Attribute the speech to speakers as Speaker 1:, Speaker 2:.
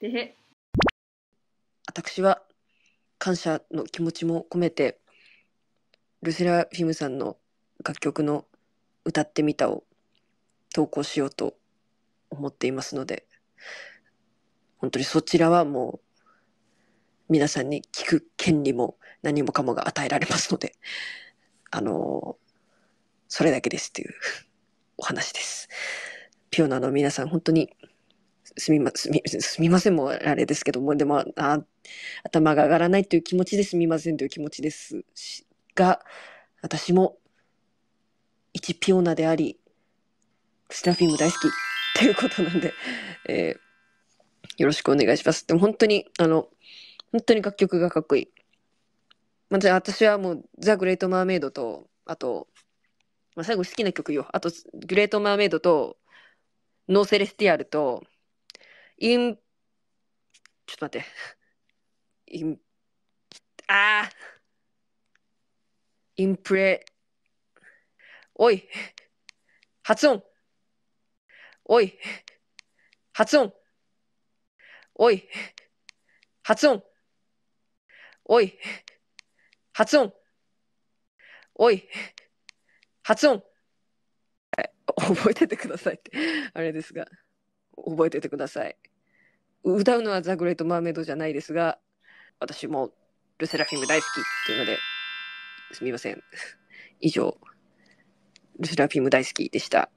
Speaker 1: で私は感謝の気持ちも込めてルセラフィムさんの楽曲の「歌ってみた」を投稿しようと思っていますので本当にそちらはもう皆さんに聞く権利も何もかもが与えられますので あのそれだけですというお話です。ピオナの皆さん本当にすみま、すみ、すみませんもあれですけども、でも、あ、頭が上がらないという気持ちですみませんという気持ちですが、私も、一ピオーナであり、スタフィーム大好きっていうことなんで、えー、よろしくお願いします。でも本当に、あの、本当に楽曲がかっこいい。まあ、私はもう、ザ・グレート・マーメイドと、あと、まあ、最後好きな曲よ。あと、グレート・マーメイドと、ノーセレスティアルと、イン、ちょっと待って。イン、
Speaker 2: ああインプレ、おい、発音。おい、発音。おい、発音。おい、発音。おい、発音。覚えててくださいって、あれですが、
Speaker 1: 覚えててください。歌うのはザ・グレート・マーメイドじゃないですが、私もルセラフィム大好きっていうので、すみません。以上、ルセラフィム大好きでした。